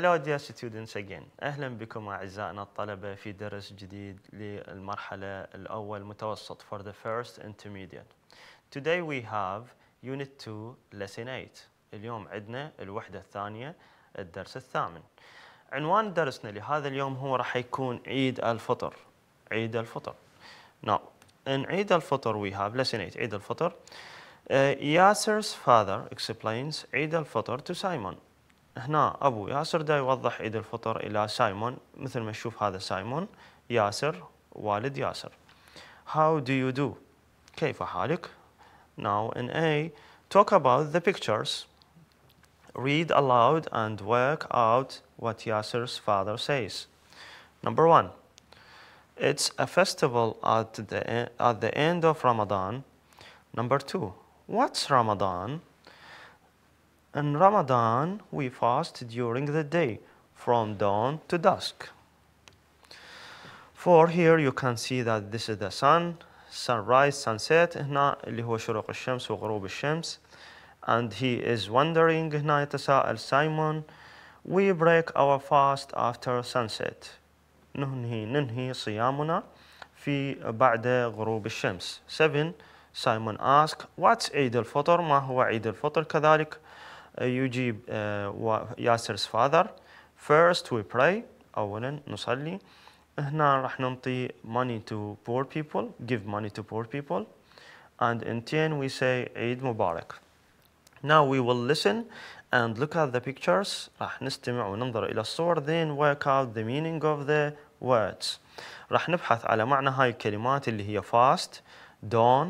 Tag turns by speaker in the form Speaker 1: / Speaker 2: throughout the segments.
Speaker 1: Hello dear students again. أهلا بكم أعزائنا الطلبة في درس جديد للمرحلة الأول متوسط for the first intermediate. Today we have unit 2 lesson 8. اليوم عندنا الوحدة الثانية الدرس الثامن. عنوان درسنا لهذا اليوم هو راح يكون عيد الفطر. عيد الفطر. Now in عيد الفطر we have lesson 8 عيد الفطر. Uh, Yasser's father explains عيد الفطر to Simon هنا أبو ياسر دا يوضح عيد الفطر إلى سايمون مثل ما نشوف هذا سايمون ياسر والد ياسر How do you do? كيف حالك? Now in A, talk about the pictures. Read aloud and work out what ياسر's father says. Number one, it's a festival at the, at the end of Ramadan. Number two, what's Ramadan? In Ramadan, we fast during the day from dawn to dusk. For here you can see that this is the sun, sunrise, sunset, هنا اللي هو شروق الشمس وغروب الشمس. And he is wondering, هنا يتساءل سايمون, we break our fast after sunset. ننهي ننهي صيامنا في بعد غروب الشمس. 7. Simon asks, what's al-Fitr? ما هو عيد الفطر كذلك؟ يجيب ياسر's uh, father first we pray اولا نصلي هنا راح نعطي money to poor people give money to poor people and in 10 we say عيد مبارك now we will listen and look at the pictures راح نستمع وننظر إلى الصور then work out the meaning of the words راح نبحث على معنى هاي الكلمات اللي هي fast dawn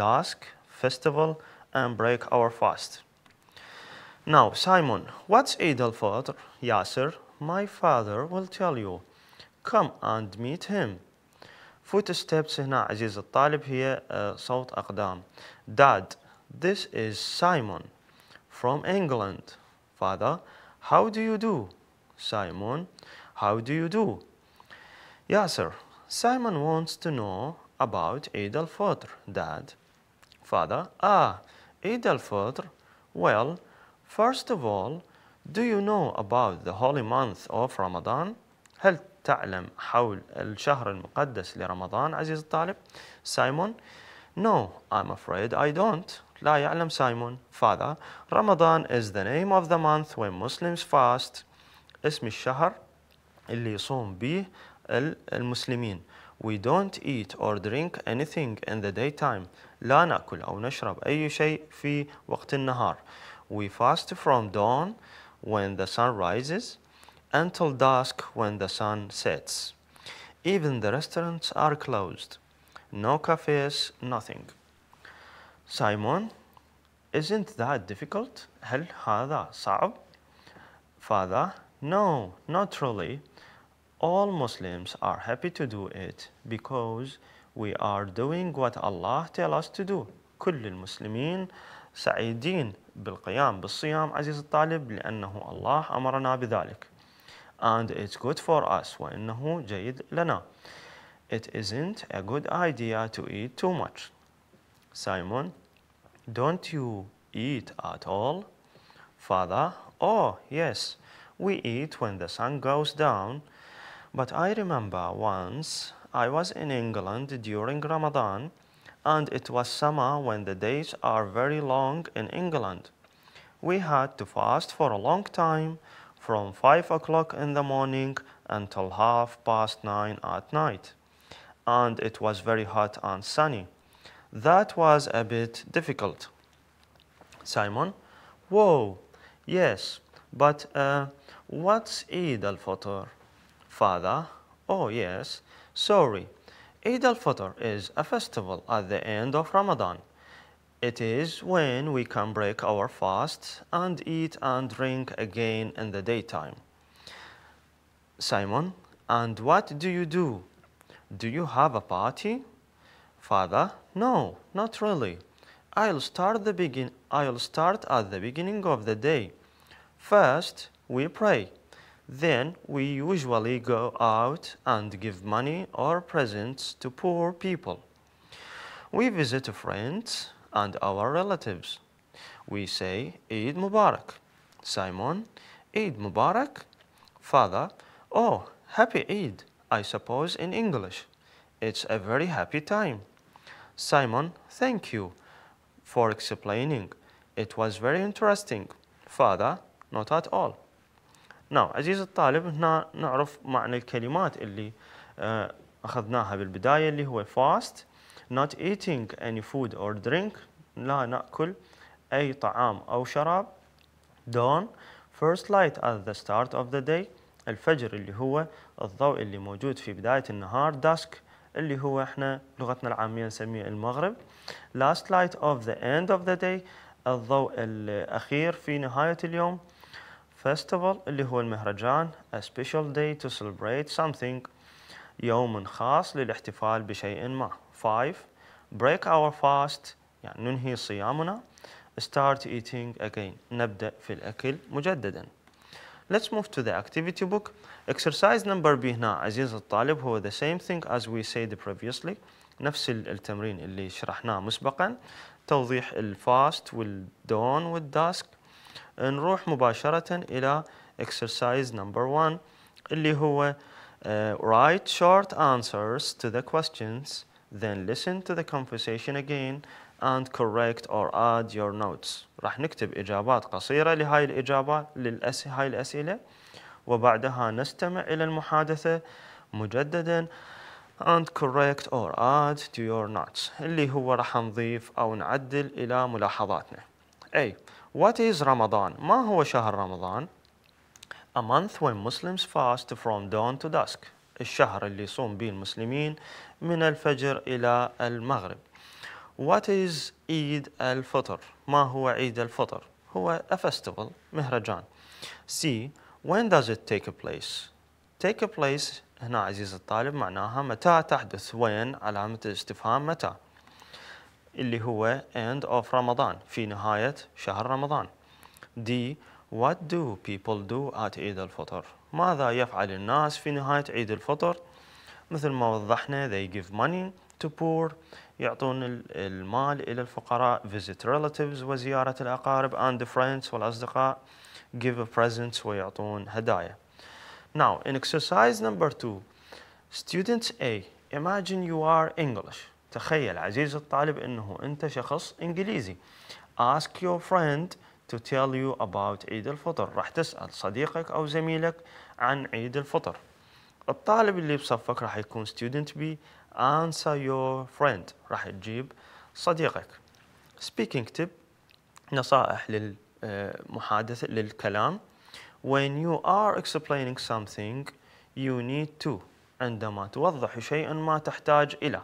Speaker 1: dusk festival and break our fast now, Simon, what's Eid father? Yes, Yasser, my father will tell you. Come and meet him. Footsteps هنا عزيز الطالب هي here, صوت uh, أقدام. Dad, this is Simon from England. Father, how do you do? Simon, how do you do? Yasser, Simon wants to know about Eid father, Dad. Father, ah, Eid father. well, First of all, do you know about the holy month of Ramadan? هل تعلم حول الشهر المقدس لرمضان عزيز الطالب؟ سايمون No, I'm afraid I don't. لا يعلم سايمون. Father, Ramadan is the name of the month when Muslims fast. اسم الشهر اللي يصوم به المسلمين. We don't eat or drink anything in the daytime. لا نأكل أو نشرب أي شيء في وقت النهار. We fast from dawn when the sun rises until dusk when the sun sets. Even the restaurants are closed. No cafes, nothing. Simon, isn't that difficult? هل هذا صعب? Father, no, not really. All Muslims are happy to do it because we are doing what Allah tells us to do. كل المسلمين سعيدين بالقيام بالصيام عزيز الطالب لأنه الله أمرنا بذلك and it's good for us وإنه جيد لنا it isn't a good idea to eat too much Simon don't you eat at all Father oh yes we eat when the sun goes down but I remember once I was in England during Ramadan and it was summer when the days are very long in England. We had to fast for a long time, from 5 o'clock in the morning until half past 9 at night. And it was very hot and sunny. That was a bit difficult. Simon, whoa, yes, but uh, what's Eid al-Fitr? Father, oh yes, sorry, Eid al-Fitr is a festival at the end of Ramadan. It is when we can break our fast and eat and drink again in the daytime. Simon, and what do you do? Do you have a party? Father, no, not really. I'll start, the begin I'll start at the beginning of the day. First, we pray. Then we usually go out and give money or presents to poor people. We visit friends and our relatives. We say Eid Mubarak. Simon, Eid Mubarak. Father, oh, happy Eid, I suppose in English. It's a very happy time. Simon, thank you for explaining. It was very interesting. Father, not at all. نعم عزيزي الطالب هنا نعرف معنى الكلمات اللي آه، أخذناها بالبداية اللي هو fast not eating any food or drink لا نأكل أي طعام أو شراب dawn first light at the start of the day الفجر اللي هو الضوء اللي موجود في بداية النهار dusk اللي هو احنا لغتنا العامية نسميه المغرب last light of the end of the day الضوء الأخير في نهاية اليوم Festival اللي هو المهرجان a special day to celebrate something يوم خاص للاحتفال بشيء ما five break our fast يعني ننهي صيامنا start eating again نبدأ في الأكل مجددا Let's move to the activity book. Exercise number B هنا عزيز الطالب هو the same thing as we said previously. نفس التمرين اللي شرحناه مسبقا. توضيح الفاست والدون والداسك نروح مباشرة إلى exercise number one اللي هو uh, write short answers to the questions then listen to the conversation again and correct or add your notes راح نكتب إجابات قصيرة لهاي الإجابة للأس... هاي الأسئلة وبعدها نستمع إلى المحادثة مجددا and correct or add to your notes اللي هو راح نضيف أو نعدل إلى ملاحظاتنا أي What is Ramadan? ما هو شهر رمضان؟ A month when Muslims fast from dawn to dusk. الشهر اللي يصوم به المسلمين من الفجر إلى المغرب. What is al الفطر؟ ما هو عيد الفطر؟ هو a festival مهرجان. C. When does it take place? Take place هنا عزيز الطالب معناها متى تحدث وين علامة الاستفهام متى. اللي هو end of رمضان في نهاية شهر رمضان D what do people do at عيد الفطر ماذا يفعل الناس في نهاية عيد الفطر مثل ما وضحنا they give money to poor يعطون المال إلى الفقراء visit relatives وزيارة الأقارب and the friends والأصدقاء give presents ويعطون هدايا Now in exercise number two students A imagine you are English تخيل عزيز الطالب أنه أنت شخص إنجليزي ask your friend to tell you about عيد الفطر راح تسأل صديقك أو زميلك عن عيد الفطر الطالب اللي بصفك راح يكون student B answer your friend راح تجيب صديقك speaking tip نصائح للمحادثة آه، للكلام when you are explaining something you need to عندما توضح شيئا ما تحتاج إلى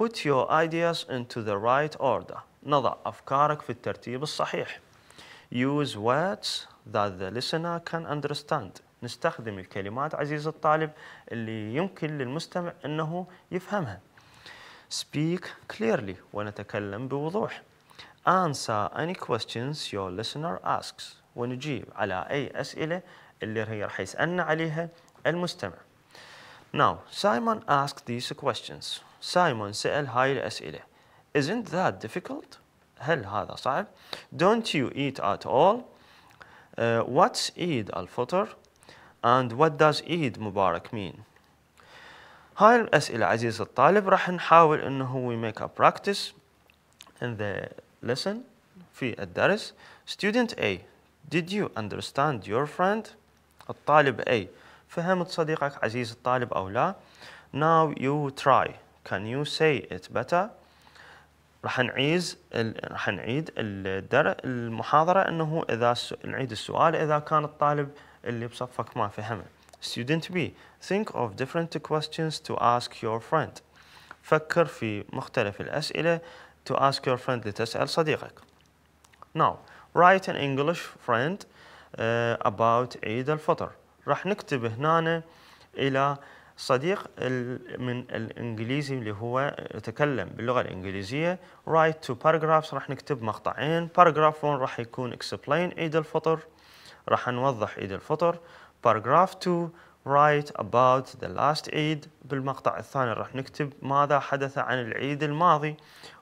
Speaker 1: Put your ideas into the right order. نضع أفكارك في الترتيب الصحيح. Use words that the listener can understand. نستخدم الكلمات عزيز الطالب اللي يمكن للمستمع أنه يفهمها. Speak clearly ونتكلم بوضوح. Answer any questions your listener asks ونجيب على أي أسئلة اللي هي راح يسألنا عليها المستمع. Now, Simon asked these questions. سايمون سأل هاي الأسئلة Isn't that difficult? هل هذا صعب؟ Don't you eat at all? Uh, what's Eid al-Fitr? And what does Eid Mubarak mean? هاي الأسئلة عزيز الطالب راح نحاول أنه we make a practice in the lesson في الدرس Student A Did you understand your friend? الطالب A فهمت صديقك عزيز الطالب أو لا؟ Now you try can you say it better راح نعيد راح نعيد المحاضره انه اذا نعيد السؤال اذا كان الطالب اللي بصفك ما فهمه student B think of different questions to ask your friend فكر في مختلف الاسئله to ask your friend لتسال صديقك now write an English friend uh, about عيد الفطر راح نكتب هنا الى uh, صديق من الانجليزي اللي هو يتكلم باللغه الانجليزيه write to paragraphs راح نكتب مقطعين paragraph 1 راح يكون explain عيد الفطر راح نوضح عيد الفطر paragraph 2 write about the last عيد بالمقطع الثاني راح نكتب ماذا حدث عن العيد الماضي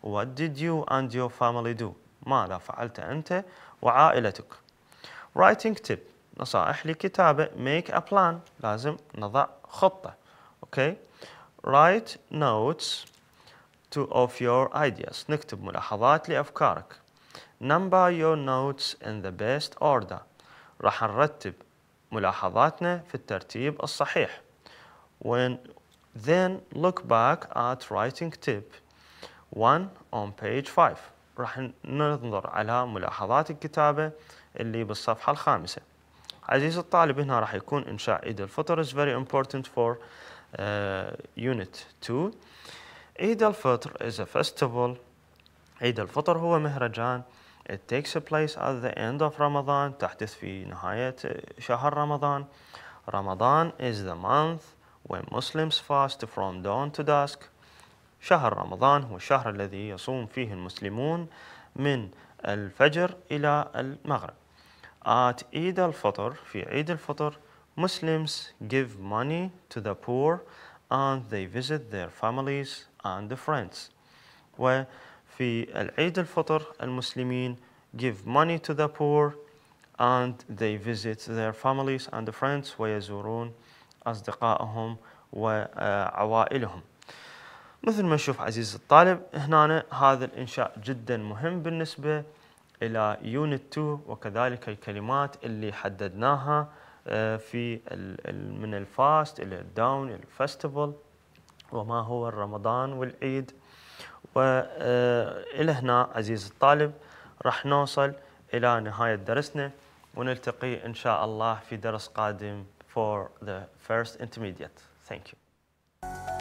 Speaker 1: what did you and your family do ماذا فعلت انت وعائلتك writing tip نصائح لكتابه make a plan لازم نضع خطه اوكي write notes to of your ideas نكتب ملاحظات لأفكارك number your notes in the best order راح نرتب ملاحظاتنا في الترتيب الصحيح when then look back at writing tip 1 on page 5 راح ننظر على ملاحظات الكتابة اللي بالصفحة الخامسة عزيزي الطالب هنا راح يكون إنشاء عيد الفطر is very important for آه، unit 2 عيد الفطر is a festival عيد الفطر هو مهرجان It takes place at the end of رمضان تحدث في نهاية شهر رمضان رمضان is the month when Muslims fast from dawn to dusk شهر رمضان هو الشهر الذي يصوم فيه المسلمون من الفجر إلى المغرب At عيد الفطر في عيد الفطر Muslims give money to the poor and they visit their families and friends. وفي العيد الفطر المسلمين give money to the poor and they visit their families and friends ويزورون أصدقائهم وعوائلهم مثل ما نشوف عزيز الطالب هنا هذا الإنشاء جدا مهم بالنسبة إلى يونت 2 وكذلك الكلمات اللي حددناها آه، في من الفاست الى الداون الى الفستيفال وما هو الرمضان والعيد والى آه، هنا عزيزي الطالب راح نوصل الى نهايه درسنا ونلتقي ان شاء الله في درس قادم for the first intermediate thank you